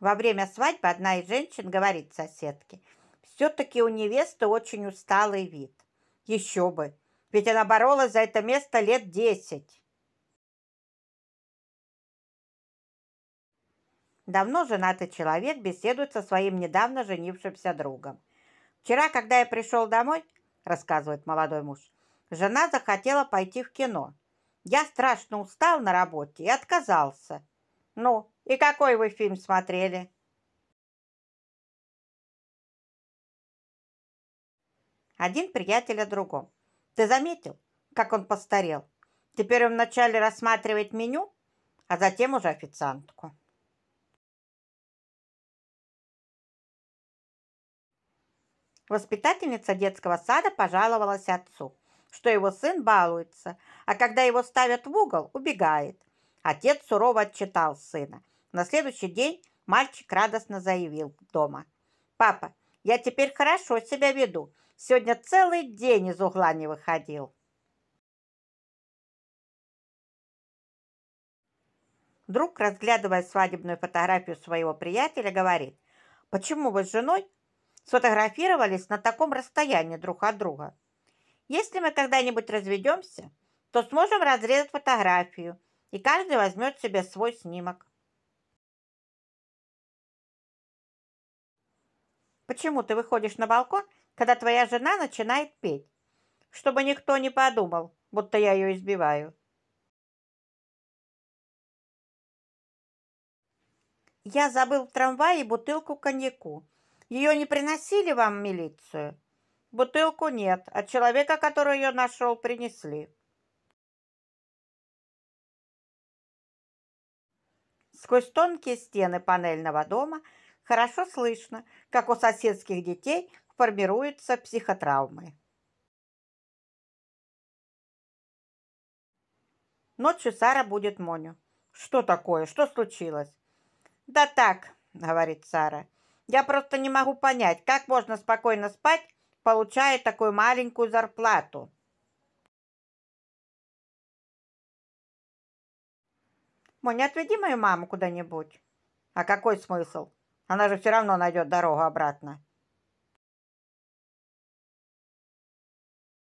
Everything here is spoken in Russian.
Во время свадьбы одна из женщин говорит соседке, все-таки у невесты очень усталый вид. Еще бы, ведь она боролась за это место лет десять. Давно женатый человек беседует со своим недавно женившимся другом. «Вчера, когда я пришел домой, – рассказывает молодой муж, – жена захотела пойти в кино. Я страшно устал на работе и отказался. Ну, и какой вы фильм смотрели? Один приятель о другом. Ты заметил, как он постарел? Теперь он вначале рассматривает меню, а затем уже официантку. Воспитательница детского сада пожаловалась отцу, что его сын балуется, а когда его ставят в угол, убегает. Отец сурово отчитал сына – на следующий день мальчик радостно заявил дома. «Папа, я теперь хорошо себя веду. Сегодня целый день из угла не выходил». Друг, разглядывая свадебную фотографию своего приятеля, говорит, «Почему вы с женой сфотографировались на таком расстоянии друг от друга? Если мы когда-нибудь разведемся, то сможем разрезать фотографию, и каждый возьмет себе свой снимок». Почему ты выходишь на балкон, когда твоя жена начинает петь? Чтобы никто не подумал, будто я ее избиваю. Я забыл в трамвае бутылку коньяку. Ее не приносили вам в милицию? Бутылку нет, а человека, который ее нашел, принесли. Сквозь тонкие стены панельного дома – Хорошо слышно, как у соседских детей формируются психотравмы. Ночью Сара будет Моню. «Что такое? Что случилось?» «Да так», — говорит Сара. «Я просто не могу понять, как можно спокойно спать, получая такую маленькую зарплату». «Моня, отведи мою маму куда-нибудь». «А какой смысл? Она же все равно найдет дорогу обратно.